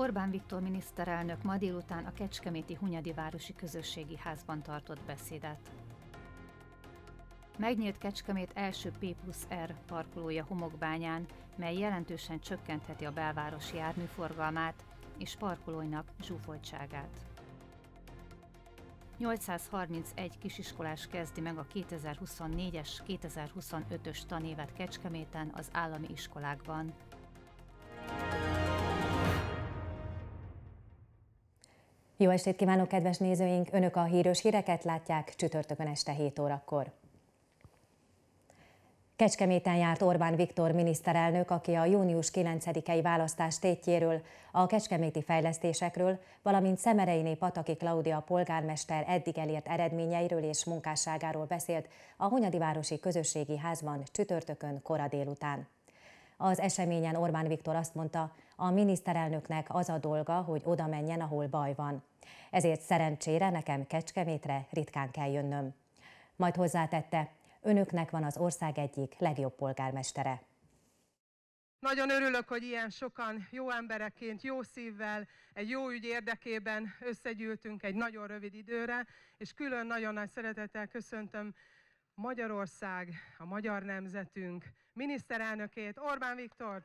Orbán Viktor miniszterelnök ma délután a Kecskeméti Hunyadi Városi Közösségi Házban tartott beszédet. Megnyílt Kecskemét első P plusz R parkolója homokbányán, mely jelentősen csökkentheti a belvárosi járműforgalmát és parkolóinak zsúfoltságát. 831 kisiskolás kezdi meg a 2024-es, 2025-ös tanévet Kecskeméten az állami iskolákban. Jó estét kívánok, kedves nézőink! Önök a hírös híreket látják csütörtökön este 7 órakor. Kecskeméten járt Orbán Viktor miniszterelnök, aki a június 9-i választás tétjéről, a kecskeméti fejlesztésekről, valamint Szemereiné Pataki Klaudia polgármester eddig elért eredményeiről és munkásságáról beszélt a Hunyadi Városi Közösségi Házban csütörtökön kora délután. Az eseményen Orbán Viktor azt mondta, a miniszterelnöknek az a dolga, hogy oda menjen, ahol baj van ezért szerencsére nekem Kecskemétre ritkán kell jönnöm. Majd hozzátette, önöknek van az ország egyik legjobb polgármestere. Nagyon örülök, hogy ilyen sokan jó embereként, jó szívvel, egy jó ügy érdekében összegyűltünk egy nagyon rövid időre, és külön nagyon nagy szeretettel köszöntöm Magyarország, a magyar nemzetünk miniszterelnökét, Orbán Viktor.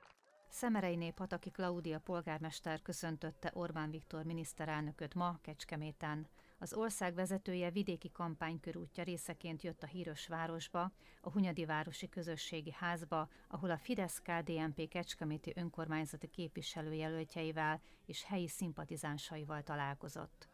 Szemereiné Pataki Klaudia polgármester köszöntötte Orbán Viktor miniszterelnököt ma Kecskeméten. Az ország vezetője vidéki kampánykörútja részeként jött a híros városba, a Hunyadi Városi Közösségi Házba, ahol a fidesz KDNP kecskeméti önkormányzati képviselőjelöltjeivel és helyi szimpatizánsaival találkozott.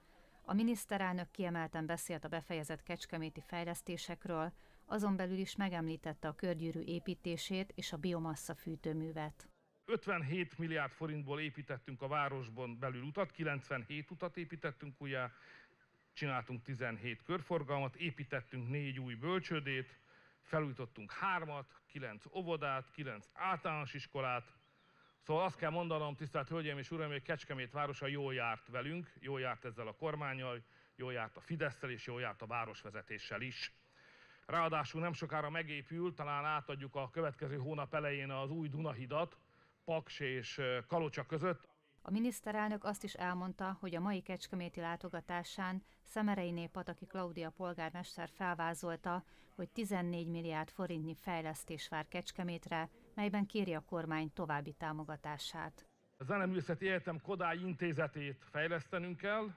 A miniszterelnök kiemelten beszélt a befejezett kecskeméti fejlesztésekről, azon belül is megemlítette a körgyűrű építését és a biomassa fűtőművet. 57 milliárd forintból építettünk a városban belül utat, 97 utat építettünk újjá, csináltunk 17 körforgalmat, építettünk négy új bölcsödét, felújítottunk hármat, kilenc óvodát, kilenc általános iskolát, Szóval azt kell mondanom, tisztelt Hölgyeim és Uraim, hogy Kecskemét városa jól járt velünk, jól járt ezzel a kormányjal, jól járt a Fidesztel és jól járt a városvezetéssel is. Ráadásul nem sokára megépül, talán átadjuk a következő hónap elején az új Dunahidat, Paks és Kalocsa között. A miniszterelnök azt is elmondta, hogy a mai kecskeméti látogatásán Szemerei Pataki Klaudia polgármester felvázolta, hogy 14 milliárd forintnyi fejlesztés vár Kecskemétre, melyben kéri a kormány további támogatását. A Zeneművészeti Egyetem Kodály intézetét fejlesztenünk kell,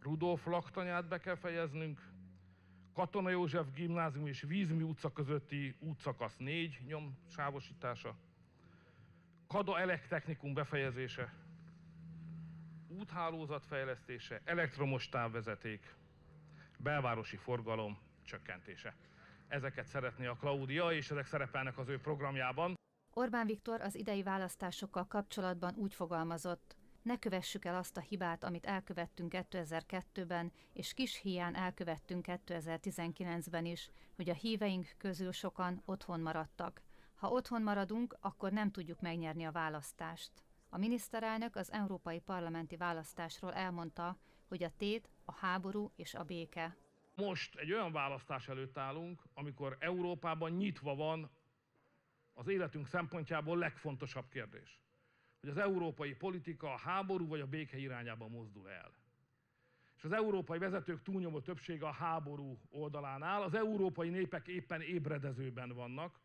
Rudolf laktanyát be kell fejeznünk, Katona József gimnázium és vízmi utca közötti útszakasz 4 nyom sávosítása, Kada Elektechnikum befejezése, úthálózat fejlesztése, elektromos távvezeték, belvárosi forgalom csökkentése. Ezeket szeretné a Klaudia, és ezek szerepelnek az ő programjában. Orbán Viktor az idei választásokkal kapcsolatban úgy fogalmazott, ne kövessük el azt a hibát, amit elkövettünk 2002-ben, és kis hián elkövettünk 2019-ben is, hogy a híveink közül sokan otthon maradtak. Ha otthon maradunk, akkor nem tudjuk megnyerni a választást. A miniszterelnök az európai parlamenti választásról elmondta, hogy a tét a háború és a béke. Most egy olyan választás előtt állunk, amikor Európában nyitva van az életünk szempontjából legfontosabb kérdés, hogy az európai politika a háború vagy a béke irányába mozdul el. És az európai vezetők túlnyomó többsége a háború oldalán áll, az európai népek éppen ébredezőben vannak,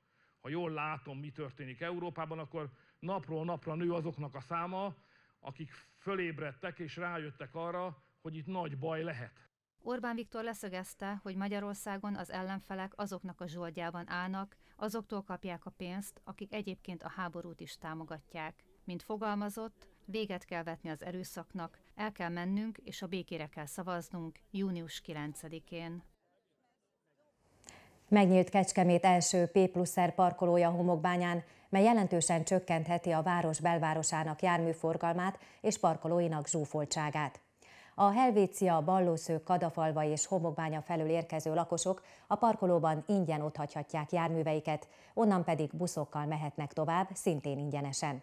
ha jól látom, mi történik Európában, akkor napról napra nő azoknak a száma, akik fölébredtek és rájöttek arra, hogy itt nagy baj lehet. Orbán Viktor leszögezte, hogy Magyarországon az ellenfelek azoknak a zsoldjában állnak, azoktól kapják a pénzt, akik egyébként a háborút is támogatják. Mint fogalmazott, véget kell vetni az erőszaknak, el kell mennünk és a békére kell szavaznunk június 9-én. Megnyílt Kecskemét első P pluszer parkolója homokbányán, mely jelentősen csökkentheti a város belvárosának járműforgalmát és parkolóinak zsúfoltságát. A Helvécia, Ballósző, Kadafalva és Homokbánya felől érkező lakosok a parkolóban ingyen otthagyhatják járműveiket, onnan pedig buszokkal mehetnek tovább, szintén ingyenesen.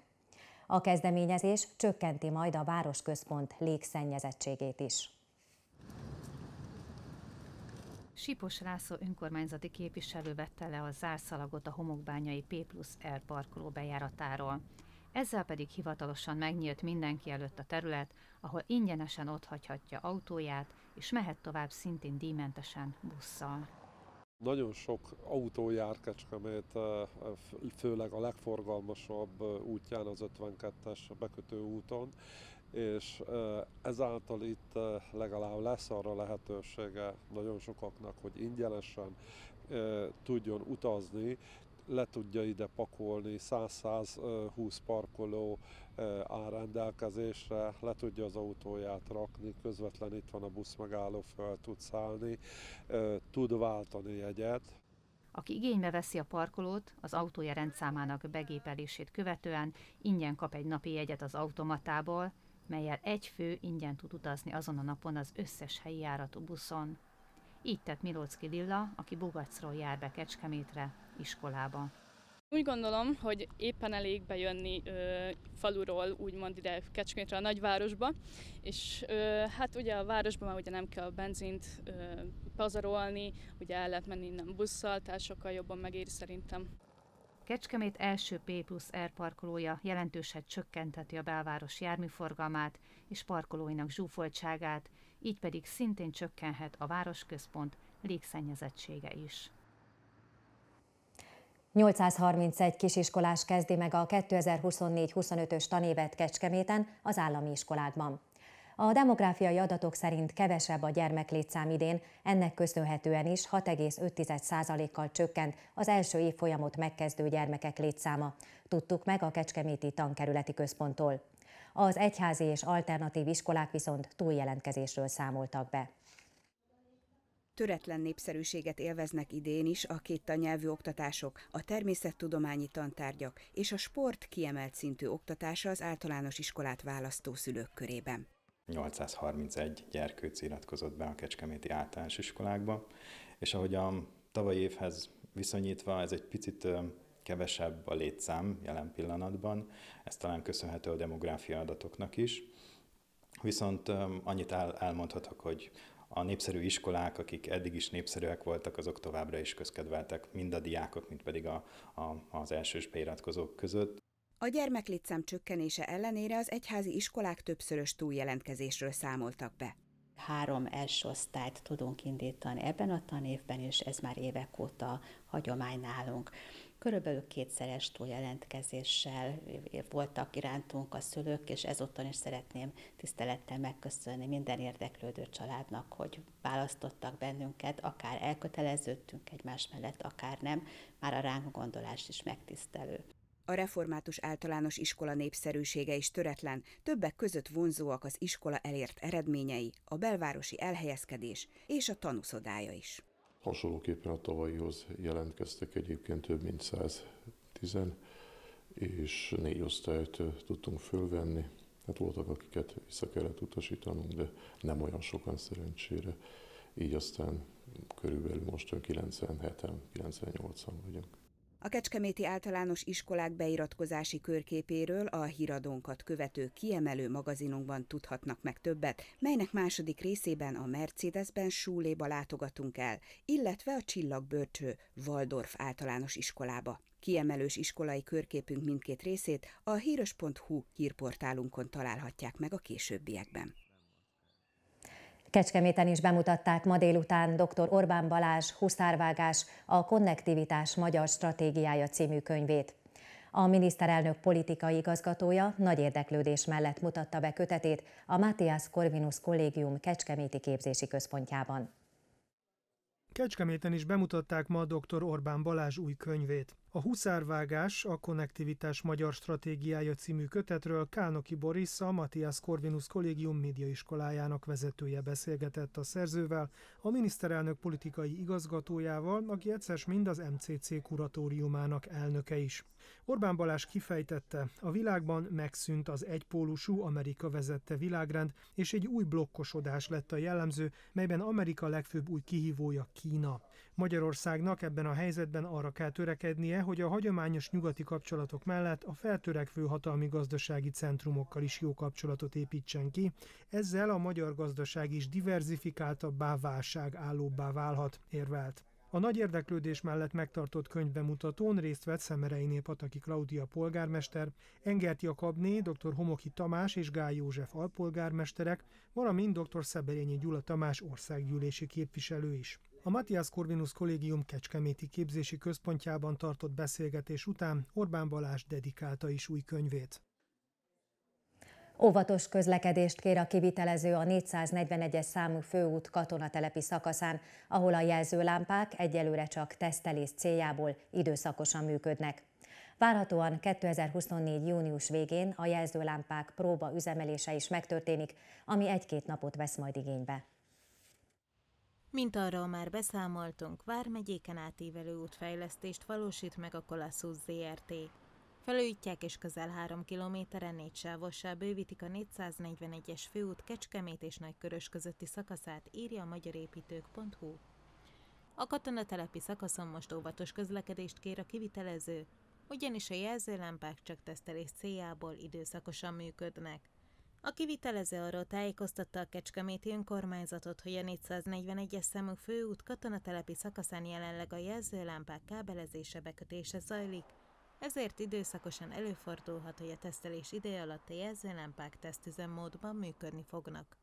A kezdeményezés csökkenti majd a városközpont légszennyezettségét is. Sipos László önkormányzati képviselő vette le a zárszalagot a homokbányai P plusz R parkoló bejáratáról. Ezzel pedig hivatalosan megnyílt mindenki előtt a terület, ahol ingyenesen otthagyhatja autóját, és mehet tovább szintén díjmentesen busszal. Nagyon sok autó jár Kecskemét, eh, főleg a legforgalmasabb eh, útján, az 52-es bekötő úton, és ezáltal itt legalább lesz arra lehetősége nagyon sokaknak, hogy ingyenesen tudjon utazni, le tudja ide pakolni 100-120 parkoló áll rendelkezésre, le tudja az autóját rakni, közvetlen itt van a busz megálló, fel tud szállni, tud váltani jegyet. Aki igénybe veszi a parkolót, az autója rendszámának begépelését követően ingyen kap egy napi jegyet az automatából, melyel egy fő ingyen tud utazni azon a napon az összes helyi járatú buszon. Így tett Milócki Lilla, aki Bogacról jár be Kecskemétre, iskolába. Úgy gondolom, hogy éppen elég bejönni ö, faluról, úgymond ide Kecskemétre a nagyvárosba, és ö, hát ugye a városban már ugye nem kell benzint ö, pazarolni, ugye el lehet menni innen busszal, tehát sokkal jobban megéri szerintem. Kecskemét első P plusz R parkolója jelentősen csökkenteti a belváros járműforgalmát és parkolóinak zsúfoltságát, így pedig szintén csökkenhet a városközpont légszennyezettsége is. 831 kisiskolás kezdi meg a 2024-25-ös tanévet Kecskeméten az állami iskolákban. A demográfiai adatok szerint kevesebb a gyermeklétszám idén, ennek köszönhetően is 6,5%-kal csökkent az első évfolyamot megkezdő gyermekek létszáma. Tudtuk meg a Kecskeméti Tankerületi Központtól. Az egyházi és alternatív iskolák viszont túljelentkezésről számoltak be. Töretlen népszerűséget élveznek idén is a két tannyelvű oktatások, a természettudományi tantárgyak és a sport kiemelt szintű oktatása az általános iskolát választó szülők körében. 831 gyerkőc iratkozott be a Kecskeméti általános iskolákba, és ahogy a tavalyi évhez viszonyítva ez egy picit kevesebb a létszám jelen pillanatban, ez talán köszönhető a demográfia adatoknak is, viszont annyit el, elmondhatok, hogy a népszerű iskolák, akik eddig is népszerűek voltak, azok továbbra is közkedveltek, mind a diákok, mint pedig a, a, az elsős beiratkozók között. A gyermeklétszám csökkenése ellenére az egyházi iskolák többszörös túljelentkezésről számoltak be. Három első osztályt tudunk indítani ebben a tanévben, és ez már évek óta hagyomány nálunk. Körülbelül kétszeres túljelentkezéssel voltak irántunk a szülők, és ezúttal is szeretném tisztelettel megköszönni minden érdeklődő családnak, hogy választottak bennünket, akár elköteleződtünk egymás mellett, akár nem, már a ránk gondolás is megtisztelő. A református általános iskola népszerűsége is töretlen, többek között vonzóak az iskola elért eredményei, a belvárosi elhelyezkedés és a tanúszodája is. Hasonlóképpen a tavalyihoz jelentkeztek egyébként több mint 110 és négy osztályt tudtunk fölvenni. Hát voltak, akiket vissza kellett utasítanunk, de nem olyan sokan szerencsére. Így aztán körülbelül most 97-en, 98-an vagyunk. A Kecskeméti általános iskolák beiratkozási körképéről a híradónkat követő kiemelő magazinunkban tudhatnak meg többet, melynek második részében a Mercedesben Súléba látogatunk el, illetve a Csillagbörcső Waldorf általános iskolába. Kiemelős iskolai körképünk mindkét részét a híros.hu hírportálunkon találhatják meg a későbbiekben. Kecskeméten is bemutatták ma délután dr. Orbán Balázs Huszárvágás a Konnektivitás Magyar Stratégiája című könyvét. A miniszterelnök politikai igazgatója nagy érdeklődés mellett mutatta be kötetét a Matthias Corvinus Kollégium Kecskeméti Képzési Központjában. Kecskeméten is bemutatták ma dr. Orbán Balázs új könyvét. A Huszárvágás, a Konnektivitás Magyar Stratégiája című kötetről Kánoki Boris, a Matthias Corvinus Kollégium médiaiskolájának vezetője beszélgetett a szerzővel, a miniszterelnök politikai igazgatójával, aki egyszer mind az MCC kuratóriumának elnöke is. Orbán Balás kifejtette, a világban megszűnt az egypólusú Amerika vezette világrend, és egy új blokkosodás lett a jellemző, melyben Amerika legfőbb új kihívója Kína. Magyarországnak ebben a helyzetben arra kell törekednie, hogy a hagyományos nyugati kapcsolatok mellett a feltörekvő hatalmi gazdasági centrumokkal is jó kapcsolatot építsen ki, ezzel a magyar gazdaság is diverzifikáltabbá, állóbbá válhat, érvelt. A nagy érdeklődés mellett megtartott könyvbemutatón részt vett Szemereiné Pataki Klaudia polgármester, Engert Jakabné, dr. Homoki Tamás és Gály József alpolgármesterek, valamint dr. Szeberényi Gyula Tamás országgyűlési képviselő is. A Matthias Corvinus Kollégium Kecskeméti Képzési Központjában tartott beszélgetés után Orbán Balázs dedikálta is új könyvét. Óvatos közlekedést kér a kivitelező a 441-es számú főút katonatelepi szakaszán, ahol a jelzőlámpák egyelőre csak tesztelés céljából időszakosan működnek. Várhatóan 2024. június végén a jelzőlámpák próba üzemelése is megtörténik, ami egy-két napot vesz majd igénybe. Mint arról már beszámoltunk, Vármegyéken átívelő útfejlesztést valósít meg a Kolaszusz ZRT. Felújítják és közel 3 kilométeren négy sávossá bővítik a 441-es főút Kecskemét és Nagykörös közötti szakaszát, írja a magyarépítők.hu. A katonatelepi szakaszon most óvatos közlekedést kér a kivitelező, ugyanis a jelzőlámpák csak tesztelés céljából időszakosan működnek. A kivitelező arról tájékoztatta a Kecskeméti önkormányzatot, hogy a 441-es számú főút katonatelepi szakaszán jelenleg a jelzőlámpák kábelezése bekötése zajlik, ezért időszakosan előfordulhat, hogy a tesztelés ideje alatt a jelzőlámpák tesztüzemmódban működni fognak.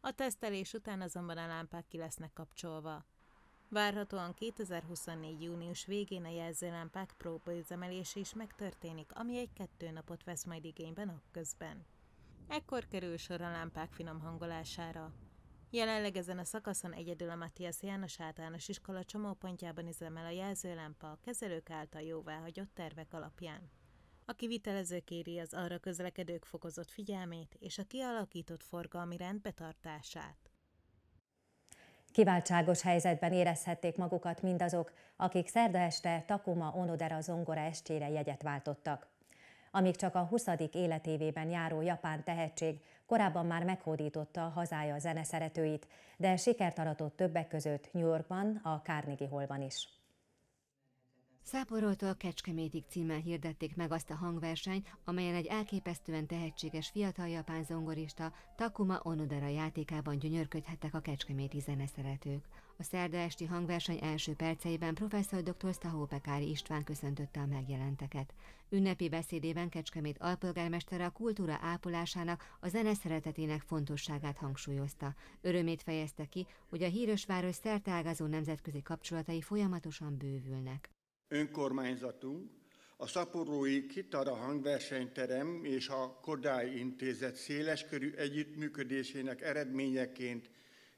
A tesztelés után azonban a lámpák ki lesznek kapcsolva. Várhatóan 2024. június végén a jelzőlámpák próbaüzemelése is megtörténik, ami egy kettő napot vesz majd igényben közben. Ekkor kerül sor a lámpák finom hangolására. Jelenleg ezen a szakaszon egyedül a Matthias János általános iskola csomópontjában üzemel a jelzőlámpa a kezelők által jóváhagyott tervek alapján. A kivitelező kéri az arra közlekedők fokozott figyelmét és a kialakított forgalmi rend betartását. Kiváltságos helyzetben érezhették magukat mindazok, akik szerda este Takuma Onodera zongora estére jegyet váltottak amíg csak a 20. életévében járó japán tehetség korábban már meghódította a hazája zeneszeretőit, de sikert aratott többek között New Yorkban, a Carnegie Hallban is. Száporótól Kecskemétig címmel hirdették meg azt a hangversenyt, amelyen egy elképesztően tehetséges fiatal japán zongorista Takuma Onodera játékában gyönyörködhettek a kecskeméti zeneszeretők. A szerda esti hangverseny első perceiben professzor dr. Szahó Pekári István köszöntötte a megjelenteket. Ünnepi beszédében Kecskemét alpolgármestere a kultúra ápolásának, a zene szeretetének fontosságát hangsúlyozta. Örömét fejezte ki, hogy a híres város szerteágazó nemzetközi kapcsolatai folyamatosan bővülnek. Önkormányzatunk a szaporói Kitara hangversenyterem és a Kodály Intézet széleskörű együttműködésének eredményeként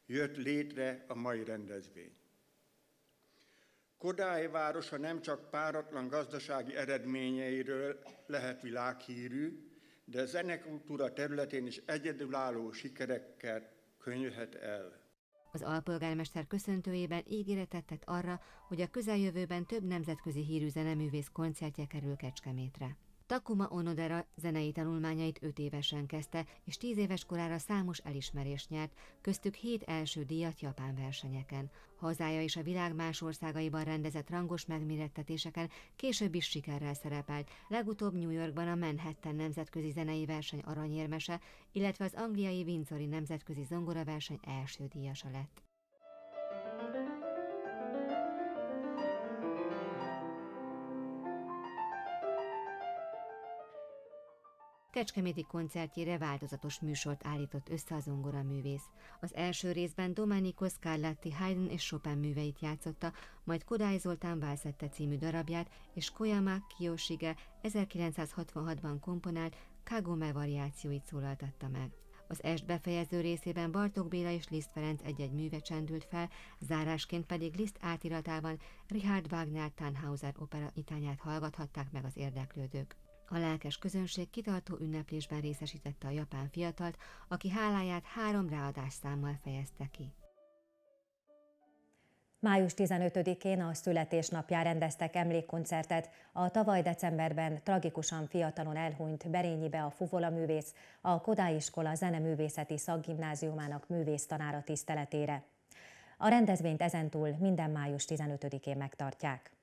jött létre a mai rendezvény. Kodály városa nem csak páratlan gazdasági eredményeiről lehet világhírű, de zenekultúra területén is egyedülálló sikerekkel könyvhet el. Az alpolgármester köszöntőjében ígéretet tett arra, hogy a közeljövőben több nemzetközi hírű zeneművész koncertje kerül Kecskemétre. Takuma Onodera zenei tanulmányait 5 évesen kezdte, és 10 éves korára számos elismerést nyert, köztük hét első díjat japán versenyeken. Hazája és a világ más országaiban rendezett rangos megmérettetéseken később is sikerrel szerepelt, legutóbb New Yorkban a Manhattan Nemzetközi Zenei Verseny aranyérmese, illetve az angliai Vincori Nemzetközi Zongoraverseny első díjasa lett. Kecskeméti koncertjére változatos műsort állított össze a művész. Az első részben Domenico Scarlatti Haydn és Chopin műveit játszotta, majd Kodály Zoltán Válszette című darabját és Koyama Kiyoshige 1966-ban komponált Kagome variációit szólaltatta meg. Az est befejező részében Bartók Béla és Liszt Ferenc egy-egy műve csendült fel, zárásként pedig Liszt átiratában Richard Wagner Tannhauser opera itányát hallgathatták meg az érdeklődők. A lelkes közönség kitartó ünneplésben részesítette a japán fiatalt, aki háláját három ráadás számmal fejezte ki. Május 15-én a születésnapján rendeztek emlékkoncertet a tavaly decemberben tragikusan fiatalon elhunyt Berényibe a Fuvola művész, a Kodály iskola zeneművészeti szakgimnáziumának művésztanára tiszteletére. A rendezvényt ezentúl minden május 15-én megtartják.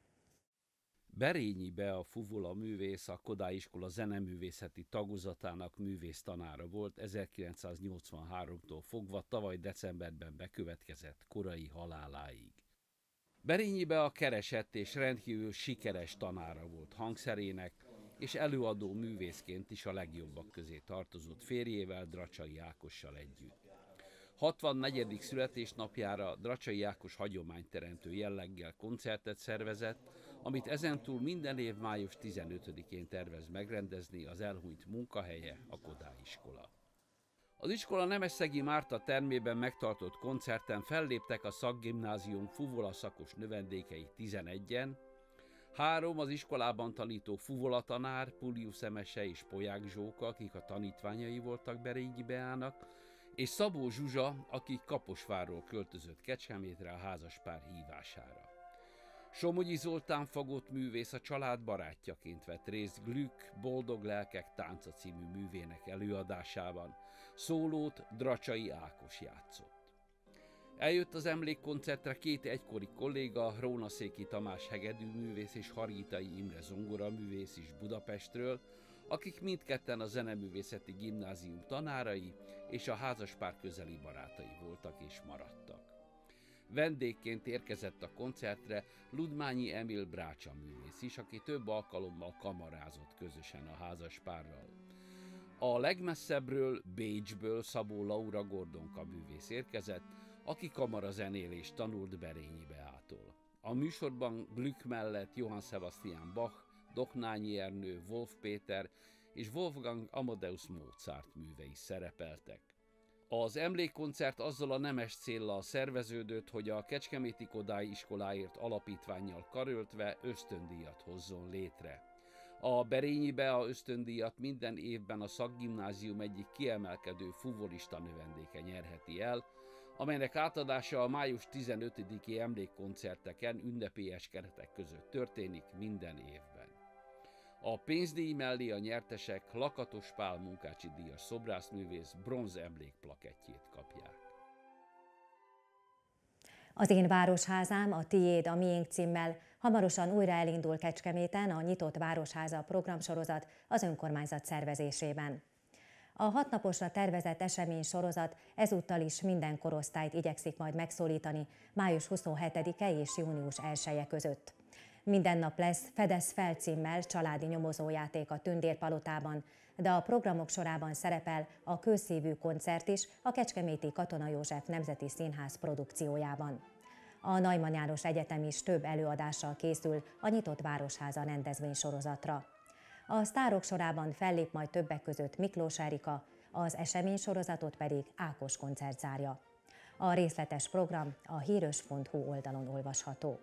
Berényi be a Fuvola művész, a Kodály Iskola zeneművészeti tagozatának művész tanára volt, 1983-tól fogva tavaly decemberben bekövetkezett korai haláláig. Berényi be a keresett és rendkívül sikeres tanára volt hangszerének, és előadó művészként is a legjobbak közé tartozott férjével, Dracsai Ákossal együtt. 64. születésnapjára Dracsai Ákos hagyományteremtő jelleggel koncertet szervezett, amit ezentúl minden év május 15-én tervez megrendezni az elhunyt munkahelye, a Kodály iskola. Az iskola Nemesszegi Márta termében megtartott koncerten felléptek a szakgimnázium fuvola szakos növendékei 11-en, három az iskolában tanító fuvola tanár, Pulius Emese és Polyák Zsóka, akik a tanítványai voltak Berényi Beának, és Szabó Zsuzsa, aki Kaposvárról költözött Kecskemétre a házaspár hívására. Somogyi Zoltán fagott művész a család barátjaként vett részt Glück Boldog Lelkek Tánca című művének előadásában. Szólót Dracsai Ákos játszott. Eljött az emlékkoncertre két egykori kolléga, Rónaszéki Tamás művész és Haritai Imre Zongora művész is Budapestről, akik mindketten a Zeneművészeti Gimnázium tanárai és a házaspár közeli barátai voltak és maradtak. Vendégként érkezett a koncertre Ludmányi Emil Brácsa művész is, aki több alkalommal kamarázott közösen a házas párral. A legmesszebbről, Bécsből Szabó Laura Gordonka művész érkezett, aki kamarazenélést tanult Berényi Beától. A műsorban Glück mellett Johann Sebastian Bach, Doknányi Ernő, Wolf Péter és Wolfgang Amadeus Mozart művei szerepeltek. Az emlékkoncert azzal a nemes céllal szerveződött, hogy a Kecskeméti Kodály iskoláért alapítványjal karöltve ösztöndíjat hozzon létre. A Berényi a ösztöndíjat minden évben a szakgimnázium egyik kiemelkedő fuvolista növendéke nyerheti el, amelynek átadása a május 15-i emlékkoncerteken ünnepélyes keretek között történik minden év. A pénzdíj mellé a nyertesek Lakatos Pál munkácsi díjas szobrászművész bronz emlékplakettjét kapják. Az én városházám, a tiéd, a miénk címmel hamarosan újra elindul Kecskeméten a Nyitott Városháza programsorozat az önkormányzat szervezésében. A hatnaposra tervezett esemény sorozat ezúttal is minden korosztályt igyekszik majd megszólítani május 27-e és június 1-e között. Minden nap lesz Fedez felcímmel családi nyomozójáték a Tündérpalotában, de a programok sorában szerepel a Kőszívű koncert is a Kecskeméti Katona József Nemzeti Színház produkciójában. A Najman János Egyetem is több előadással készül a Nyitott Városháza rendezvény sorozatra. A sztárok sorában fellép majd többek között Miklós Erika, az esemény sorozatot pedig Ákos koncert zárja. A részletes program a hírös.hu oldalon olvasható.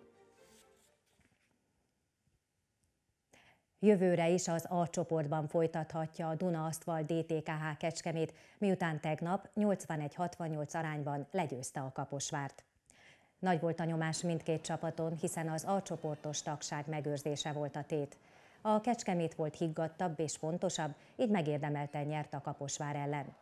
Jövőre is az A csoportban folytathatja a Duna Asztval DTKH Kecskemét, miután tegnap 81-68 arányban legyőzte a Kaposvárt. Nagy volt a nyomás mindkét csapaton, hiszen az A csoportos tagság megőrzése volt a tét. A Kecskemét volt higgadtabb és fontosabb, így megérdemelten nyert a Kaposvár ellen.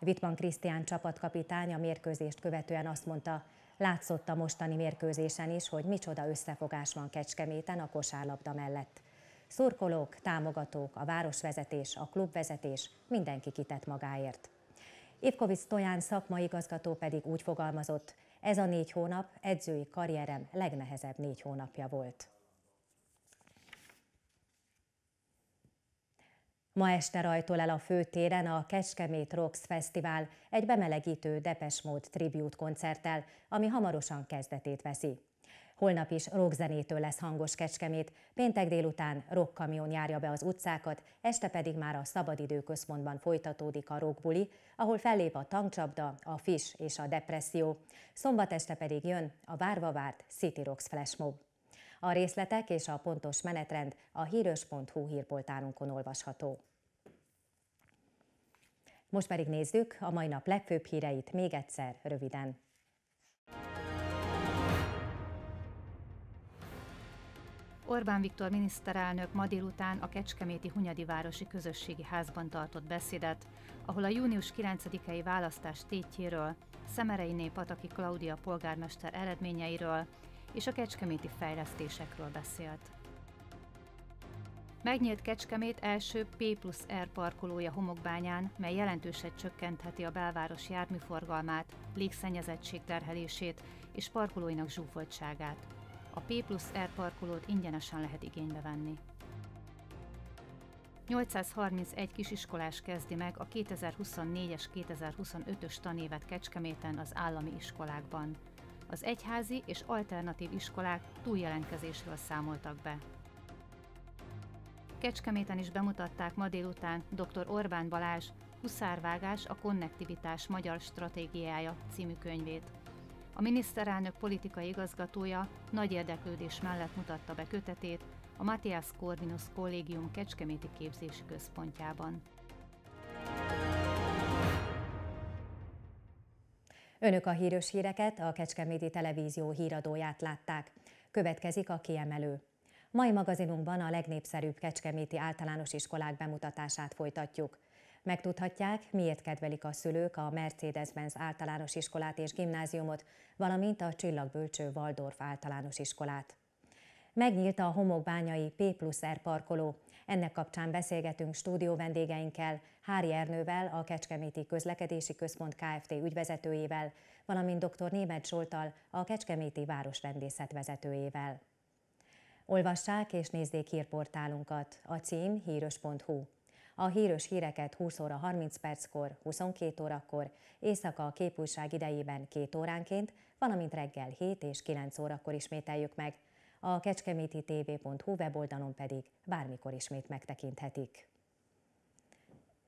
Wittmann Krisztián csapatkapitány a mérkőzést követően azt mondta, látszott a mostani mérkőzésen is, hogy micsoda összefogás van Kecskeméten a kosárlabda mellett. Szurkolók, támogatók, a városvezetés, a klubvezetés, mindenki kitett magáért. Ivkovic Toján szakmai igazgató pedig úgy fogalmazott, ez a négy hónap edzői karrierem legnehezebb négy hónapja volt. Ma este rajtol el a főtéren a Kecskemét Rocks Fesztivál egy bemelegítő Depes tribute koncerttel, ami hamarosan kezdetét veszi. Holnap is rockzenétől lesz hangos Kecskemét, péntek délután rockkamion járja be az utcákat, este pedig már a szabadidőközpontban folytatódik a rockbuli, ahol fellép a tankcsapda, a fish és a depresszió. Szombat este pedig jön a várva várt City Rocks Flashmob. A részletek és a pontos menetrend a hírös.hu hírpoltárunkon olvasható. Most pedig nézzük a mai nap legfőbb híreit még egyszer röviden. Orbán Viktor miniszterelnök ma délután a Kecskeméti Hunyadi Városi Közösségi Házban tartott beszédet, ahol a június 9-i választás tétjéről, Szemerei Pataki Klaudia polgármester eredményeiről és a kecskeméti fejlesztésekről beszélt. Megnyílt Kecskemét első P plusz R parkolója homokbányán, mely jelentősen csökkentheti a belváros járműforgalmát, légszennyezettség terhelését és parkolóinak zsúfoltságát. A P plusz R parkolót ingyenesen lehet igénybe venni. 831 kisiskolás kezdi meg a 2024-es 2025-ös tanévet Kecskeméten az állami iskolákban. Az egyházi és alternatív iskolák túljelentkezésről számoltak be. Kecskeméten is bemutatták ma délután dr. Orbán Balázs Huszárvágás a konnektivitás magyar stratégiája című könyvét. A miniszterelnök politikai igazgatója nagy érdeklődés mellett mutatta be kötetét a Matthias Corvinus Kollégium Kecskeméti Képzési Központjában. Önök a hírös híreket, a Kecskeméti Televízió híradóját látták. Következik a kiemelő. Mai magazinunkban a legnépszerűbb kecskeméti általános iskolák bemutatását folytatjuk. Megtudhatják, miért kedvelik a szülők a Mercedes-Benz általános iskolát és gimnáziumot, valamint a Csillagbölcső Waldorf általános iskolát. Megnyílt a homokbányai P plusz R parkoló. Ennek kapcsán beszélgetünk stúdió vendégeinkkel, Hári Ernővel, a Kecskeméti Közlekedési Központ Kft. ügyvezetőjével, valamint dr. Németh Zsoltal, a Kecskeméti Városrendészet vezetőjével. Olvassák és nézzék hírportálunkat. A cím hírös.hu. A hírös híreket 20 óra 30 perckor, 22 órakor, éjszaka a képújság idejében 2 óránként, valamint reggel 7 és 9 órakor ismételjük meg. A kecskeméti tv.hu weboldalon pedig bármikor ismét megtekinthetik.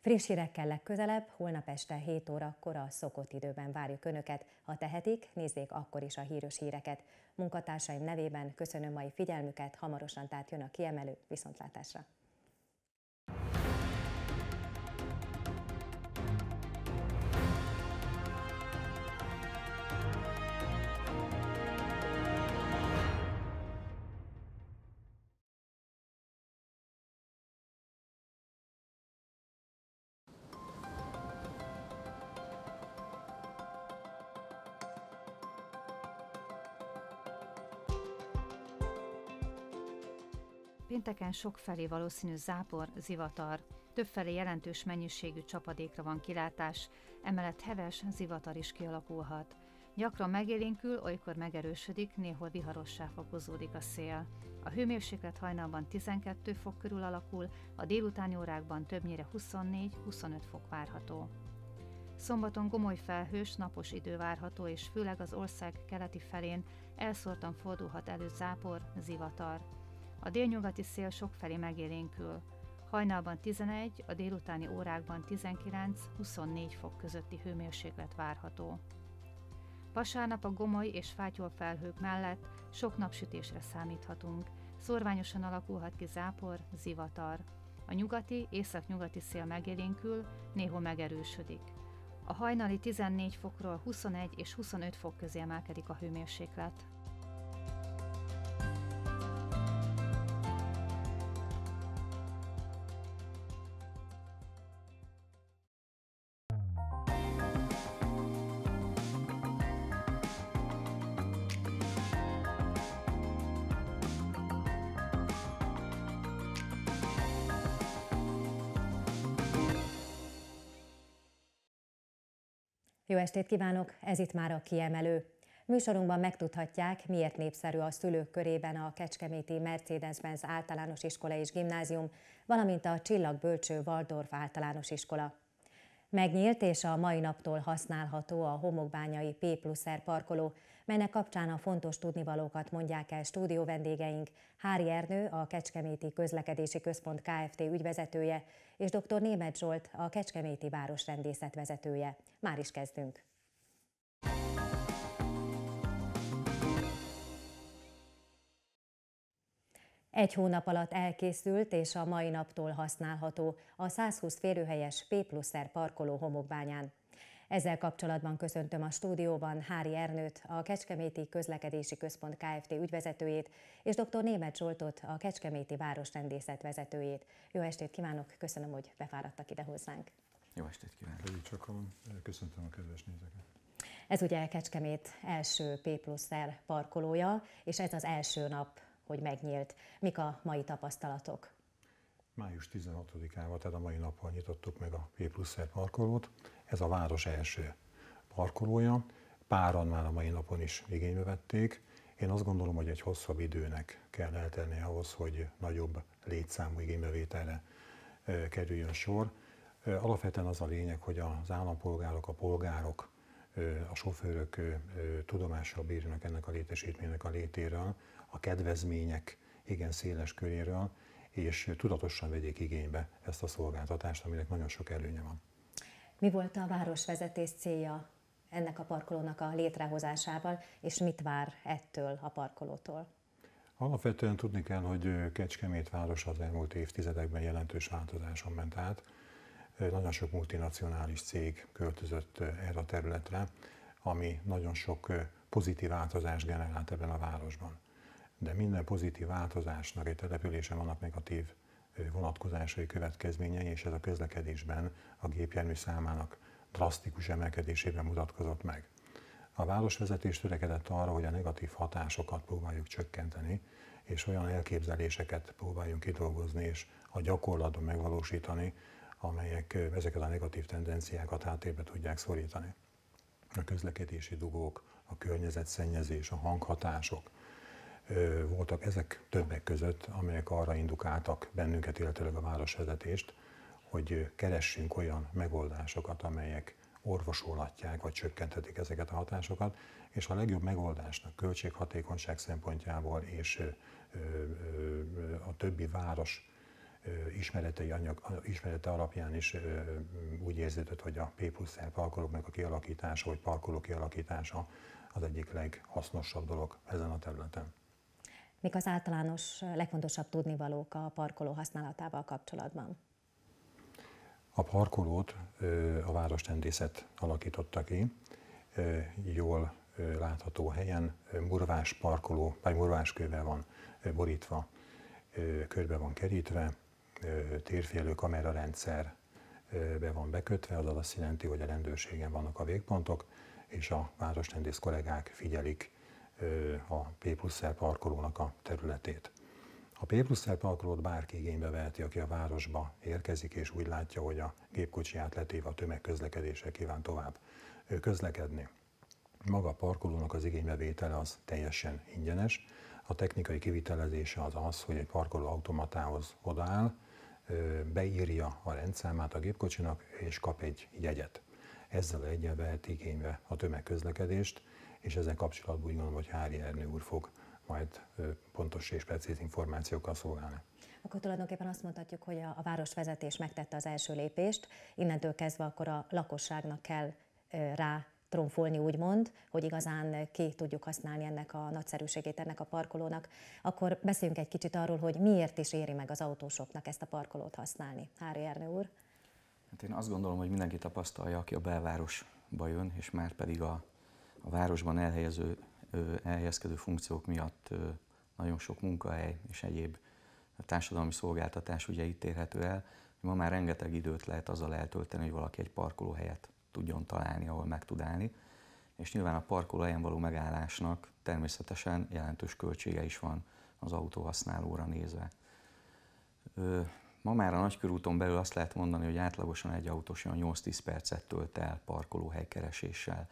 Friss hírekkel legközelebb, holnap este 7 órakor a szokott időben várjuk Önöket. Ha tehetik, nézzék akkor is a hírös híreket. Munkatársaim nevében köszönöm mai figyelmüket, hamarosan tehát jön a kiemelő, viszontlátásra! területeken sokfelé valószínű zápor, zivatar, többfelé jelentős mennyiségű csapadékra van kilátás, emellett heves zivatar is kialakulhat. Gyakran megélénkül, olykor megerősödik, néhol viharossá fokozódik a szél. A hőmérséklet hajnalban 12 fok körül alakul, a délutáni órákban többnyire 24-25 fok várható. Szombaton gomoly felhős, napos idő várható, és főleg az ország keleti felén elszórtan fordulhat elő zápor, zivatar. A délnyugati szél sokfelé megélénkül. Hajnalban 11, a délutáni órákban 19-24 fok közötti hőmérséklet várható. Vasárnap a gomoly és fátyol felhők mellett sok napsütésre számíthatunk. Szorványosan alakulhat ki zápor, zivatar. A nyugati, észak-nyugati szél megélénkül, néhol megerősödik. A hajnali 14 fokról 21 és 25 fok közé emelkedik a hőmérséklet. Jó estét kívánok, ez itt már a kiemelő. Műsorunkban megtudhatják, miért népszerű a szülők körében a Kecskeméti Mercedes-Benz általános iskola és gimnázium, valamint a Csillagbölcső Waldorf általános iskola. Megnyílt és a mai naptól használható a homokbányai P plusz R parkoló, melynek kapcsán a fontos tudnivalókat mondják el stúdió vendégeink, Hári Ernő, a Kecskeméti Közlekedési Központ Kft. ügyvezetője, és dr. Németh Zsolt, a Kecskeméti Városrendészet vezetője. Már is kezdünk! Egy hónap alatt elkészült és a mai naptól használható a 120 férőhelyes P pluszer parkoló homokbányán. Ezzel kapcsolatban köszöntöm a stúdióban Hári Ernőt, a Kecskeméti Közlekedési Központ Kft. ügyvezetőjét, és dr. Németh Zsoltot, a Kecskeméti Városrendészet vezetőjét. Jó estét kívánok, köszönöm, hogy befáradtak ide hozzánk. Jó estét kívánok. köszöntöm a kedves nézőket. Ez ugye Kecskemét első P pluszer parkolója, és ez az első nap, hogy megnyílt. Mik a mai tapasztalatok? Május 16-ával, tehát a mai nappal nyitottuk meg a P pluszer parkolót ez a város első parkolója. Páran már a mai napon is igénybe vették. Én azt gondolom, hogy egy hosszabb időnek kell eltenni ahhoz, hogy nagyobb létszámú igénybevételre kerüljön sor. Alapvetően az a lényeg, hogy az állampolgárok, a polgárok, a sofőrök tudomással bírjanak ennek a létesítménynek a létéről, a kedvezmények igen széles köréről, és tudatosan vegyék igénybe ezt a szolgáltatást, aminek nagyon sok előnye van. Mi volt a városvezetés célja ennek a parkolónak a létrehozásával, és mit vár ettől a parkolótól? Alapvetően tudni kell, hogy Kecskemét város az elmúlt évtizedekben jelentős változáson ment át. Nagyon sok multinacionális cég költözött erre a területre, ami nagyon sok pozitív változást generált ebben a városban. De minden pozitív változásnak egy településen vannak negatív vonatkozásai, következményei, és ez a közlekedésben a gépjármű számának drasztikus emelkedésében mutatkozott meg. A városvezetés törekedett arra, hogy a negatív hatásokat próbáljuk csökkenteni, és olyan elképzeléseket próbáljunk kidolgozni és a gyakorlatban megvalósítani, amelyek ezeket a negatív tendenciákat háttérbe tudják szorítani. A közlekedési dugók, a környezetszennyezés, a hanghatások, voltak ezek többek között, amelyek arra indukáltak bennünket, illetőleg a városvezetést, hogy keressünk olyan megoldásokat, amelyek orvosolhatják vagy csökkenthetik ezeket a hatásokat, és a legjobb megoldásnak költséghatékonyság szempontjából és a többi város ismeretei anyag, ismerete alapján is úgy érződött, hogy a P plusz parkolóknak a kialakítása, vagy parkoló kialakítása az egyik leghasznosabb dolog ezen a területen mik az általános legfontosabb tudnivalók a parkoló használatával kapcsolatban? A parkolót a városrendészet alakította ki, jól látható helyen murvás parkoló, vagy kővel van borítva, körbe van kerítve, térfélő kamerarendszer be van bekötve, az azt jelenti, hogy a rendőrségen vannak a végpontok, és a városrendész kollégák figyelik a P plusz parkolónak a területét. A P plusz parkolót bárki igénybe veheti, aki a városba érkezik, és úgy látja, hogy a gépkocsi átletéve a tömegközlekedésre kíván tovább közlekedni. Maga a parkolónak az igénybevétele az teljesen ingyenes. A technikai kivitelezése az az, hogy egy parkoló automatához odaáll, beírja a rendszámát a gépkocsinak, és kap egy jegyet. Ezzel egyel vehet igénybe a tömegközlekedést, és ezzel kapcsolatban úgy gondolom, hogy Hári Ernő úr fog majd pontos és precíz információkkal szolgálni. Akkor tulajdonképpen azt mondhatjuk, hogy a, a városvezetés megtette az első lépést, innentől kezdve akkor a lakosságnak kell rá tromfolni, úgymond, hogy igazán ki tudjuk használni ennek a nagyszerűségét ennek a parkolónak, akkor beszéljünk egy kicsit arról, hogy miért is éri meg az autósoknak ezt a parkolót használni. Hári Ernő úr. Hát én azt gondolom, hogy mindenki tapasztalja, aki a belvárosba jön, és már pedig a a városban elhelyező, elhelyezkedő funkciók miatt nagyon sok munkahely és egyéb társadalmi szolgáltatás ugye itt érhető el, ma már rengeteg időt lehet azzal eltölteni, hogy valaki egy parkolóhelyet tudjon találni, ahol meg tud állni. És nyilván a parkolóhelyen való megállásnak természetesen jelentős költsége is van az autóhasználóra nézve. Ma már a nagykörúton belül azt lehet mondani, hogy átlagosan egy autós olyan 8-10 percet tölt el parkolóhely kereséssel.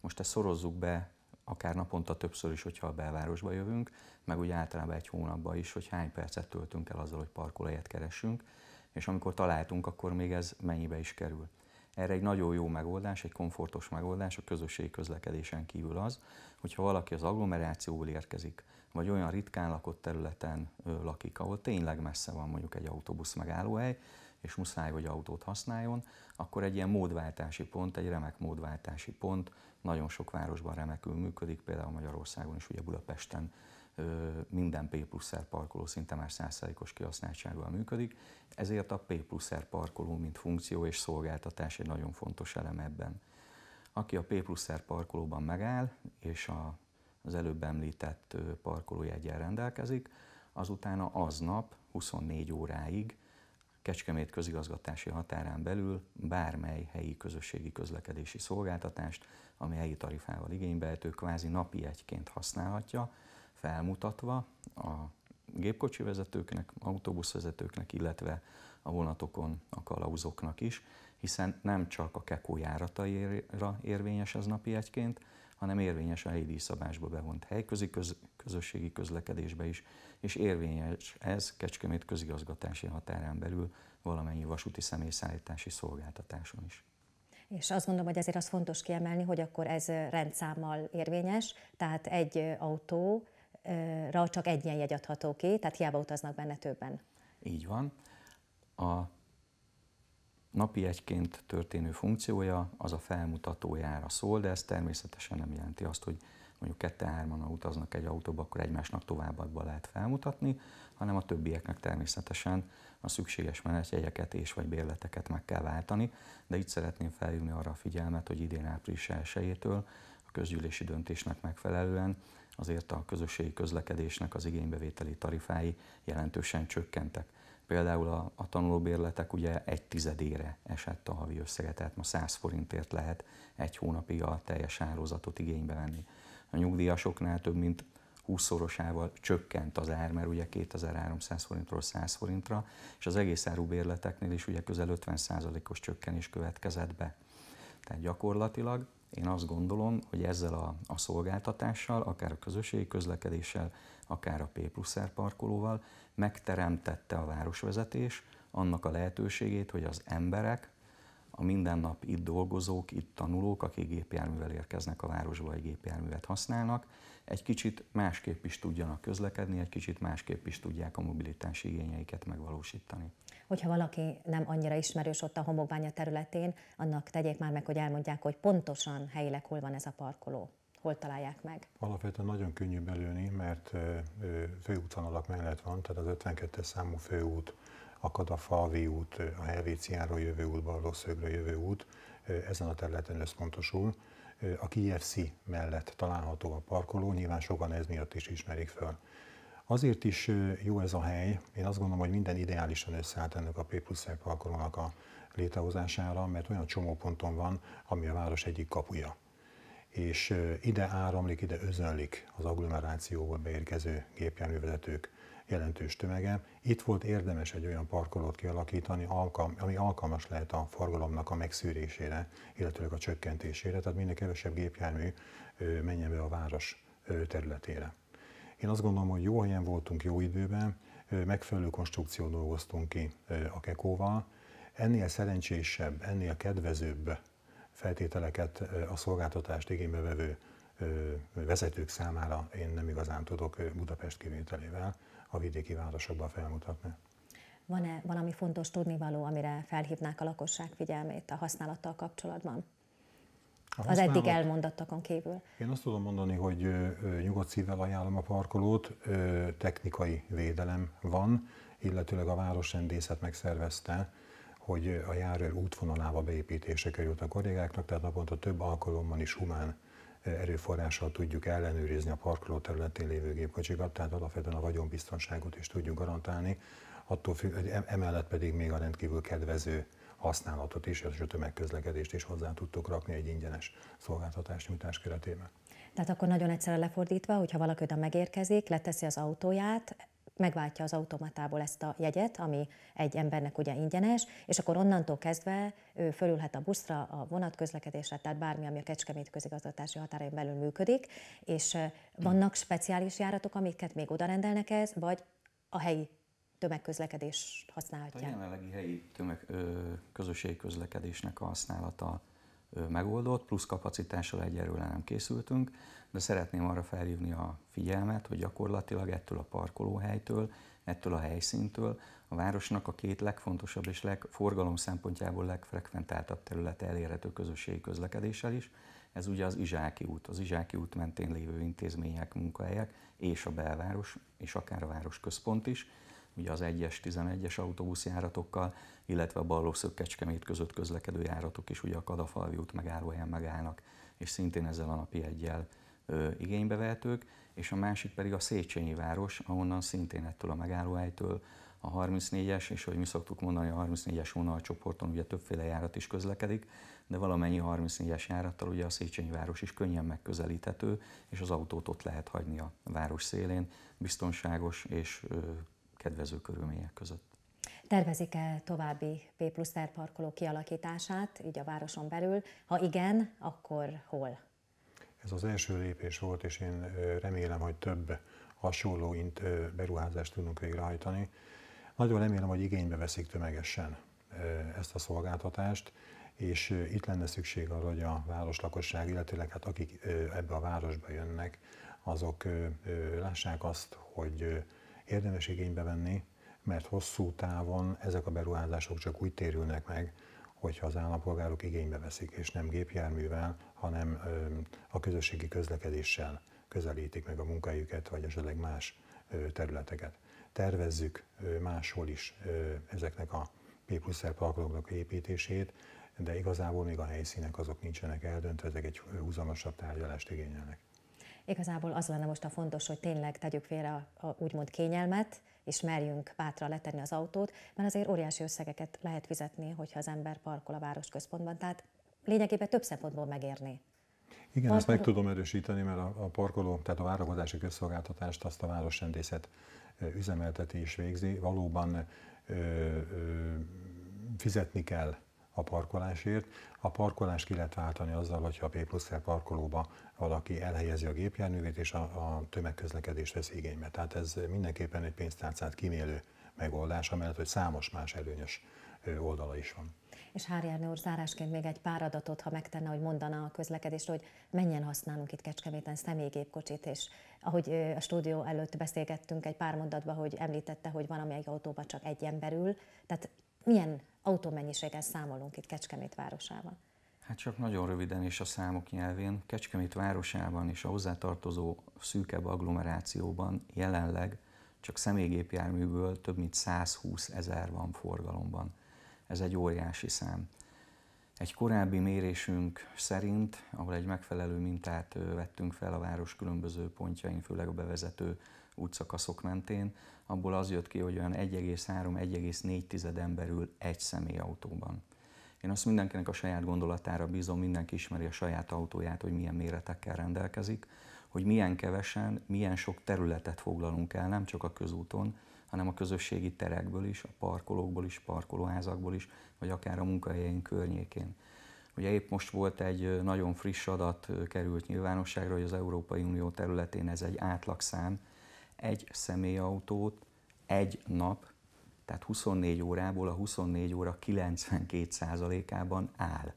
Most ezt szorozzuk be akár naponta többször is, hogyha a belvárosba jövünk, meg úgy általában egy hónapban is, hogy hány percet töltünk el azzal, hogy parkolóhelyet keresünk, és amikor találtunk, akkor még ez mennyibe is kerül. Erre egy nagyon jó megoldás, egy komfortos megoldás a közösségi közlekedésen kívül az, hogyha valaki az agglomerációból érkezik, vagy olyan ritkán lakott területen lakik, ahol tényleg messze van mondjuk egy autóbusz megállóhely, és muszáj, hogy autót használjon, akkor egy ilyen módváltási pont, egy remek módváltási pont, nagyon sok városban remekül működik, például Magyarországon is, ugye Budapesten minden P pluszer parkoló szinte már százszerékos kihasználtsággal működik, ezért a P pluszer parkoló, mint funkció és szolgáltatás egy nagyon fontos elem ebben. Aki a P pluszer parkolóban megáll, és a, az előbb említett parkolójegyen rendelkezik, azután aznap 24 óráig Kecskemét közigazgatási határán belül bármely helyi közösségi közlekedési szolgáltatást, ami helyi tarifával igénybehető, kvázi napi egyként használhatja, felmutatva a gépkocsi vezetőknek, autóbuszvezetőknek, illetve a vonatokon a kalauzoknak is, hiszen nem csak a kekó járataira érvényes ez napi egyként, hanem érvényes a helyi díjszabásba bevont helyközi köz, közösségi közlekedésbe is, és érvényes ez Kecskemét közigazgatási határán belül valamennyi vasúti személyszállítási szolgáltatáson is. És azt gondolom, hogy ezért az fontos kiemelni, hogy akkor ez rendszámmal érvényes, tehát egy autóra csak egy ilyen jegy adható ki, tehát hiába utaznak benne többen. Így van. A napi egyként történő funkciója az a felmutatójára szól, de ez természetesen nem jelenti azt, hogy mondjuk kette hárman utaznak egy autóba, akkor egymásnak továbbadva lehet felmutatni, hanem a többieknek természetesen a szükséges menetjegyeket és vagy bérleteket meg kell váltani, de itt szeretném felhívni arra a figyelmet, hogy idén április 1 a közgyűlési döntésnek megfelelően azért a közösségi közlekedésnek az igénybevételi tarifái jelentősen csökkentek például a, a tanulóbérletek ugye egy tizedére esett a havi összege, tehát ma 100 forintért lehet egy hónapig a teljes hálózatot igénybe venni. A nyugdíjasoknál több mint 20-szorosával csökkent az ár, mert ugye 2300 forintról 100 forintra, és az egész áru bérleteknél is ugye közel 50%-os csökkenés következett be. Tehát gyakorlatilag én azt gondolom, hogy ezzel a, a szolgáltatással, akár a közösségi közlekedéssel, akár a P plusz parkolóval megteremtette a városvezetés annak a lehetőségét, hogy az emberek, a minden nap itt dolgozók, itt tanulók, akik gépjárművel érkeznek a városba, egy gépjárművet használnak, egy kicsit másképp is tudjanak közlekedni, egy kicsit másképp is tudják a mobilitás igényeiket megvalósítani. Hogyha valaki nem annyira ismerős ott a homokbánya területén, annak tegyék már meg, hogy elmondják, hogy pontosan helyileg hol van ez a parkoló hol találják meg? Alapvetően nagyon könnyű belőni, mert főútvonalak mellett van, tehát az 52-es számú főút, akad a Falvi út, a Helvéciáról jövő út, Barlószögről jövő út, ezen a területen összpontosul. A KFC mellett található a parkoló, nyilván sokan ez miatt is ismerik föl. Azért is jó ez a hely, én azt gondolom, hogy minden ideálisan összeállt ennek a P plusz parkolónak a létrehozására, mert olyan csomóponton van, ami a város egyik kapuja és ide áramlik, ide özönlik az agglomerációba beérkező gépjárművezetők jelentős tömege. Itt volt érdemes egy olyan parkolót kialakítani, ami alkalmas lehet a forgalomnak a megszűrésére, illetőleg a csökkentésére, tehát minél kevesebb gépjármű menjen be a város területére. Én azt gondolom, hogy jó helyen voltunk jó időben, megfelelő konstrukciót dolgoztunk ki a Kekóval. Ennél szerencsésebb, ennél kedvezőbb feltételeket a szolgáltatást igénybe vevő vezetők számára én nem igazán tudok Budapest kivételével a vidéki városokban felmutatni. Van-e valami fontos tudnivaló, amire felhívnák a lakosság figyelmét a használattal kapcsolatban? A az eddig elmondottakon kívül. Én azt tudom mondani, hogy nyugodt szívvel ajánlom a parkolót, technikai védelem van, illetőleg a városrendészet megszervezte hogy a járőr útvonalába beépítése került a kollégáknak, tehát naponta több alkalommal is humán eh, erőforrással tudjuk ellenőrizni a parkoló területén lévő gépkocsikat, tehát alapvetően a vagyonbiztonságot is tudjuk garantálni, attól függ, emellett pedig még a rendkívül kedvező használatot is, és a tömegközlekedést is hozzá tudtuk rakni egy ingyenes szolgáltatás nyújtás keretében. Tehát akkor nagyon egyszerűen lefordítva, hogyha valaki oda megérkezik, leteszi az autóját, megváltja az automatából ezt a jegyet, ami egy embernek ugye ingyenes, és akkor onnantól kezdve ő fölülhet a buszra, a vonatközlekedésre, tehát bármi, ami a Kecskemét közigazgatási határain belül működik, és vannak speciális járatok, amiket még oda rendelnek ez, vagy a helyi tömegközlekedés használhatják. A jelenlegi helyi tömeg, ö, közlekedésnek a használata megoldott, plusz kapacitással egyelőre nem készültünk, de szeretném arra felhívni a figyelmet, hogy gyakorlatilag ettől a parkolóhelytől, ettől a helyszíntől a városnak a két legfontosabb és legforgalom szempontjából legfrekventáltabb területe elérhető közösségi közlekedéssel is. Ez ugye az Izsáki út, az Izsáki út mentén lévő intézmények, munkahelyek és a belváros, és akár a városközpont is ugye az 1-es, 11-es autóbuszjáratokkal, illetve a Ballószög Kecskemét között közlekedő járatok is ugye a Kadafalvi út megállóján megállnak, és szintén ezzel a napi egyel igénybe vehetők, és a másik pedig a Széchenyi város, ahonnan szintén ettől a megállóájtől a 34-es, és ahogy mi szoktuk mondani, a 34-es vonalcsoporton ugye többféle járat is közlekedik, de valamennyi 34-es járattal ugye a Széchenyi város is könnyen megközelíthető, és az autót ott lehet hagyni a város szélén, biztonságos és kedvező körülmények között. Tervezik-e további P plusz parkoló kialakítását így a városon belül? Ha igen, akkor hol? Ez az első lépés volt, és én remélem, hogy több hasonló beruházást tudunk végrehajtani. Nagyon remélem, hogy igénybe veszik tömegesen ezt a szolgáltatást, és itt lenne szükség arra, hogy a város lakosság, illetőleg hát akik ebbe a városba jönnek, azok lássák azt, hogy érdemes igénybe venni, mert hosszú távon ezek a beruházások csak úgy térülnek meg, hogyha az állampolgárok igénybe veszik, és nem gépjárművel, hanem a közösségi közlekedéssel közelítik meg a munkájukat, vagy esetleg más területeket. Tervezzük máshol is ezeknek a P plusz parkolóknak építését, de igazából még a helyszínek azok nincsenek eldöntve, ezek egy húzamosabb tárgyalást igényelnek. Igazából az lenne most a fontos, hogy tényleg tegyük félre a, a úgymond kényelmet, és merjünk bátra letenni az autót, mert azért óriási összegeket lehet fizetni, hogyha az ember parkol a városközpontban, tehát lényegében több szempontból megérni. Igen, Parkoló... ezt meg tudom erősíteni, mert a, a parkoló, tehát a várakozási közszolgáltatást azt a városrendészet üzemelteti és végzi. Valóban ö, ö, fizetni kell a parkolásért. A parkolást ki lehet váltani azzal, hogyha a P plusz parkolóba valaki elhelyezi a gépjárművét, és a, a tömegközlekedést vesz igénybe. Tehát ez mindenképpen egy pénztárcát kimélő megoldás, amellett, hogy számos más előnyös oldala is van. És Hárjárnő úr, zárásként még egy pár adatot, ha megtenne, hogy mondana a közlekedést, hogy mennyien használunk itt Kecskeméten személygépkocsit, és ahogy a stúdió előtt beszélgettünk egy pár mondatban, hogy említette, hogy van amelyik autóban csak egy ember ül, tehát milyen autómennyiséggel számolunk itt Kecskemét városában. Hát csak nagyon röviden és a számok nyelvén, Kecskemét városában és a hozzátartozó szűkebb agglomerációban jelenleg csak személygépjárműből több mint 120 ezer van forgalomban. Ez egy óriási szám. Egy korábbi mérésünk szerint, ahol egy megfelelő mintát vettünk fel a város különböző pontjain, főleg a bevezető útszakaszok mentén, abból az jött ki, hogy olyan 1,3-1,4 tized emberül egy személyautóban. Én azt mindenkinek a saját gondolatára bízom, mindenki ismeri a saját autóját, hogy milyen méretekkel rendelkezik, hogy milyen kevesen, milyen sok területet foglalunk el, nem csak a közúton, hanem a közösségi terekből is, a parkolókból is, parkolóházakból is, vagy akár a munkahelyeink környékén. Ugye épp most volt egy nagyon friss adat került nyilvánosságra, hogy az Európai Unió területén ez egy átlagszám, egy személyautót egy nap, tehát 24 órából a 24 óra 92%-ában áll.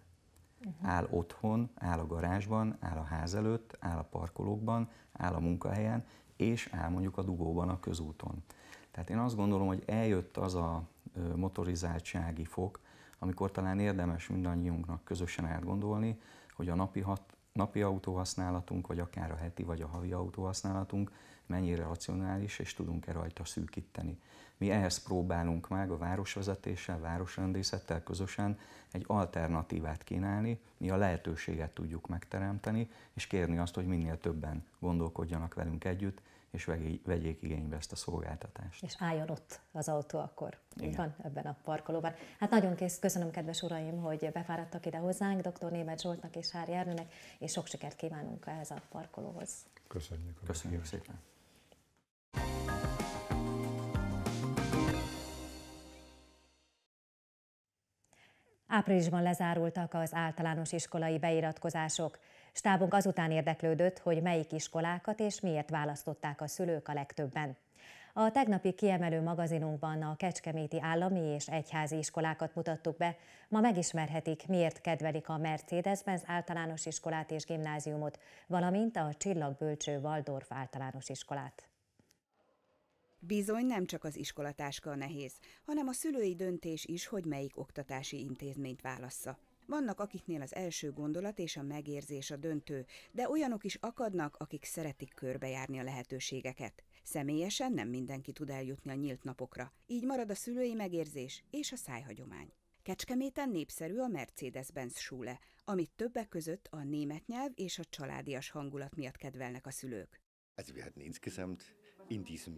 Uh-huh. Áll otthon, áll a garázsban, áll a ház előtt, áll a parkolókban, áll a munkahelyen, és áll mondjuk a dugóban a közúton. Tehát én azt gondolom, hogy eljött az a motorizáltsági fok, amikor talán érdemes mindannyiunknak közösen átgondolni, hogy a napi, hat, napi autóhasználatunk, vagy akár a heti, vagy a havi autóhasználatunk mennyire racionális, és tudunk-e rajta szűkíteni. Mi ehhez próbálunk meg a városvezetéssel, városrendészettel közösen egy alternatívát kínálni, mi a lehetőséget tudjuk megteremteni, és kérni azt, hogy minél többen gondolkodjanak velünk együtt, és vegyék igénybe ezt a szolgáltatást. És álljon ott az autó akkor, Igen. van ebben a parkolóban. Hát nagyon kész, köszönöm kedves uraim, hogy befáradtak ide hozzánk, dr. Németh Zsoltnak és Hári Ernőnek, és sok sikert kívánunk ehhez a parkolóhoz. Köszönjük. Köszönjük szépen. Áprilisban lezárultak az általános iskolai beiratkozások. Stábunk azután érdeklődött, hogy melyik iskolákat és miért választották a szülők a legtöbben. A tegnapi kiemelő magazinunkban a Kecskeméti állami és egyházi iskolákat mutattuk be. Ma megismerhetik, miért kedvelik a Mercedes-Benz általános iskolát és gimnáziumot, valamint a Csillagbölcső Waldorf általános iskolát. Bizony nem csak az iskolatáska a nehéz, hanem a szülői döntés is, hogy melyik oktatási intézményt válassza. Vannak, akiknél az első gondolat és a megérzés a döntő, de olyanok is akadnak, akik szeretik körbejárni a lehetőségeket. Személyesen nem mindenki tud eljutni a nyílt napokra, így marad a szülői megérzés és a szájhagyomány. Kecskeméten népszerű a Mercedes-Benz súle, amit többek között a német nyelv és a családias hangulat miatt kedvelnek a szülők. Also wir hatten insgesamt in diesem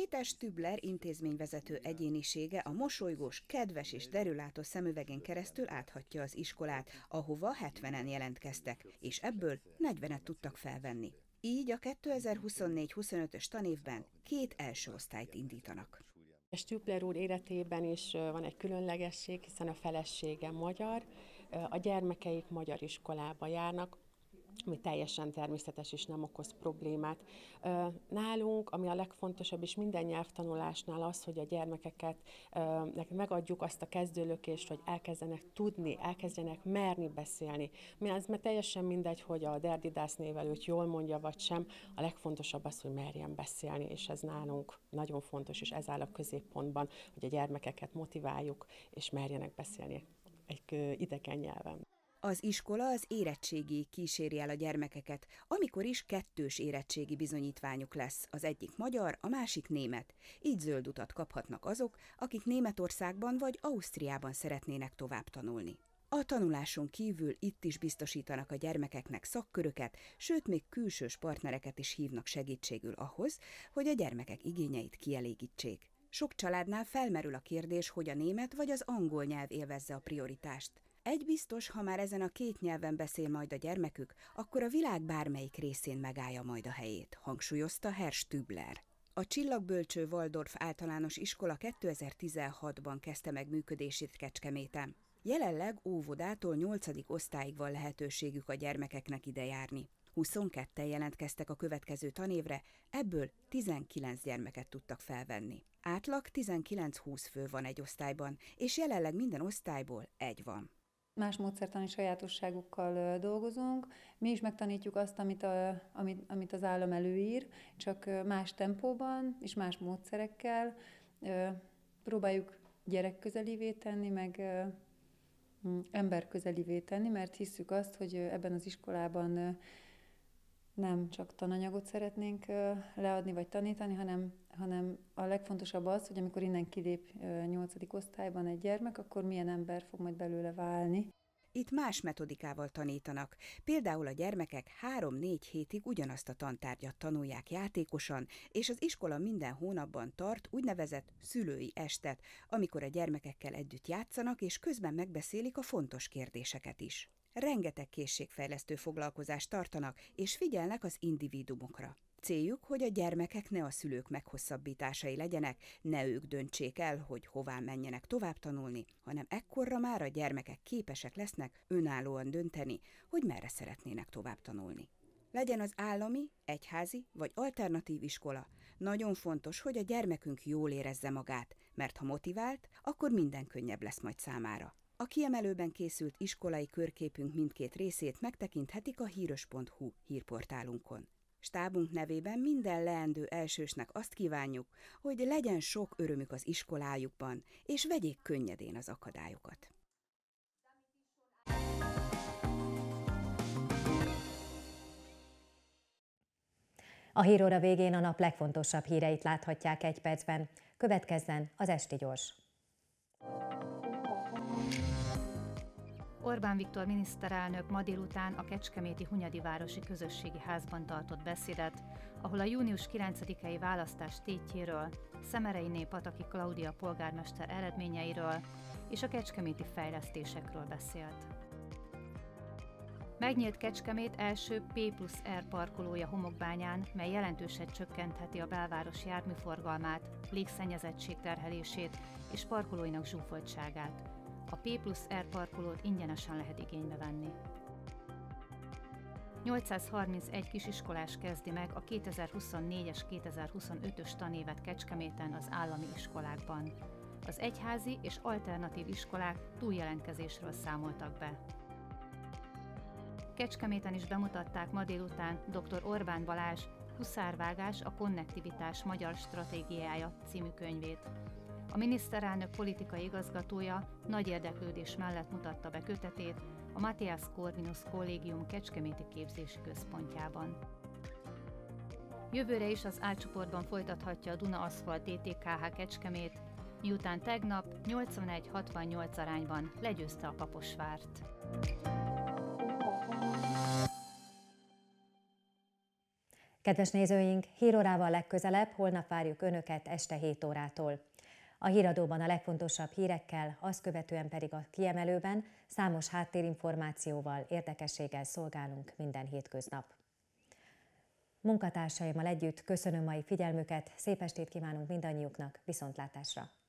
Péter Stübler intézményvezető egyénisége a mosolygós, kedves és derülátó szemüvegén keresztül áthatja az iskolát, ahova 70-en jelentkeztek, és ebből 40-et tudtak felvenni. Így a 2024-25-ös tanévben két első osztályt indítanak. A Stübler úr életében is van egy különlegesség, hiszen a felesége magyar, a gyermekeik magyar iskolába járnak, ami teljesen természetes és nem okoz problémát. Nálunk, ami a legfontosabb, és minden nyelvtanulásnál az, hogy a gyermekeket megadjuk azt a kezdőlökést, hogy elkezdenek tudni, elkezdenek merni beszélni. Mi az, mert teljesen mindegy, hogy a derdidász névelőt jól mondja vagy sem, a legfontosabb az, hogy merjen beszélni, és ez nálunk nagyon fontos, és ez áll a középpontban, hogy a gyermekeket motiváljuk, és merjenek beszélni egy idegen nyelven. Az iskola az érettségi kíséri el a gyermekeket, amikor is kettős érettségi bizonyítványuk lesz, az egyik magyar, a másik német. Így zöld utat kaphatnak azok, akik Németországban vagy Ausztriában szeretnének tovább tanulni. A tanuláson kívül itt is biztosítanak a gyermekeknek szakköröket, sőt még külsős partnereket is hívnak segítségül ahhoz, hogy a gyermekek igényeit kielégítsék. Sok családnál felmerül a kérdés, hogy a német vagy az angol nyelv élvezze a prioritást. Egy biztos, ha már ezen a két nyelven beszél majd a gyermekük, akkor a világ bármelyik részén megállja majd a helyét, hangsúlyozta Herr Stübler. A csillagbölcső Waldorf általános iskola 2016-ban kezdte meg működését Kecskeméten. Jelenleg óvodától 8. osztályig van lehetőségük a gyermekeknek ide járni. 22-en jelentkeztek a következő tanévre, ebből 19 gyermeket tudtak felvenni. Átlag 19-20 fő van egy osztályban, és jelenleg minden osztályból egy van más módszertani sajátosságukkal dolgozunk. Mi is megtanítjuk azt, amit, a, amit, amit az állam előír, csak más tempóban és más módszerekkel. Próbáljuk gyerekközelivé tenni, meg emberközelivé tenni, mert hiszük azt, hogy ebben az iskolában nem csak tananyagot szeretnénk leadni vagy tanítani, hanem, hanem a legfontosabb az, hogy amikor innen kilép 8. osztályban egy gyermek, akkor milyen ember fog majd belőle válni. Itt más metodikával tanítanak. Például a gyermekek 3-4 hétig ugyanazt a tantárgyat tanulják játékosan, és az iskola minden hónapban tart úgynevezett szülői estet, amikor a gyermekekkel együtt játszanak, és közben megbeszélik a fontos kérdéseket is rengeteg készségfejlesztő foglalkozást tartanak, és figyelnek az individumokra. Céljuk, hogy a gyermekek ne a szülők meghosszabbításai legyenek, ne ők döntsék el, hogy hová menjenek tovább tanulni, hanem ekkorra már a gyermekek képesek lesznek önállóan dönteni, hogy merre szeretnének tovább tanulni. Legyen az állami, egyházi vagy alternatív iskola. Nagyon fontos, hogy a gyermekünk jól érezze magát, mert ha motivált, akkor minden könnyebb lesz majd számára. A kiemelőben készült iskolai körképünk mindkét részét megtekinthetik a híros.hu hírportálunkon. Stábunk nevében minden leendő elsősnek azt kívánjuk, hogy legyen sok örömük az iskolájukban, és vegyék könnyedén az akadályokat. A híróra végén a nap legfontosabb híreit láthatják egy percben. Következzen az Esti Gyors. Orbán Viktor miniszterelnök ma délután a Kecskeméti Hunyadi Városi Közösségi Házban tartott beszédet, ahol a június 9-i választás tétjéről, Szemerei Pataki Klaudia polgármester eredményeiről és a kecskeméti fejlesztésekről beszélt. Megnyílt Kecskemét első P plusz R parkolója homokbányán, mely jelentősen csökkentheti a belváros járműforgalmát, légszennyezettség terhelését és parkolóinak zsúfoltságát. A P plusz R parkolót ingyenesen lehet igénybe venni. 831 kisiskolás kezdi meg a 2024-es 2025-ös tanévet Kecskeméten az állami iskolákban. Az egyházi és alternatív iskolák túljelentkezésről számoltak be. Kecskeméten is bemutatták ma délután dr. Orbán Balázs Huszárvágás a konnektivitás magyar stratégiája című könyvét. A miniszterelnök politikai igazgatója nagy érdeklődés mellett mutatta be kötetét a Matthias Corvinus Kollégium Kecskeméti Képzési Központjában. Jövőre is az átcsoportban folytathatja a Duna Aszfalt DTKH Kecskemét, miután tegnap 81-68 arányban legyőzte a Kaposvárt. Kedves nézőink, hírórával legközelebb, holnap várjuk Önöket este 7 órától. A híradóban a legfontosabb hírekkel, azt követően pedig a kiemelőben számos háttérinformációval, érdekességgel szolgálunk minden hétköznap. Munkatársaimmal együtt köszönöm mai figyelmüket, szép estét kívánunk mindannyiuknak, viszontlátásra!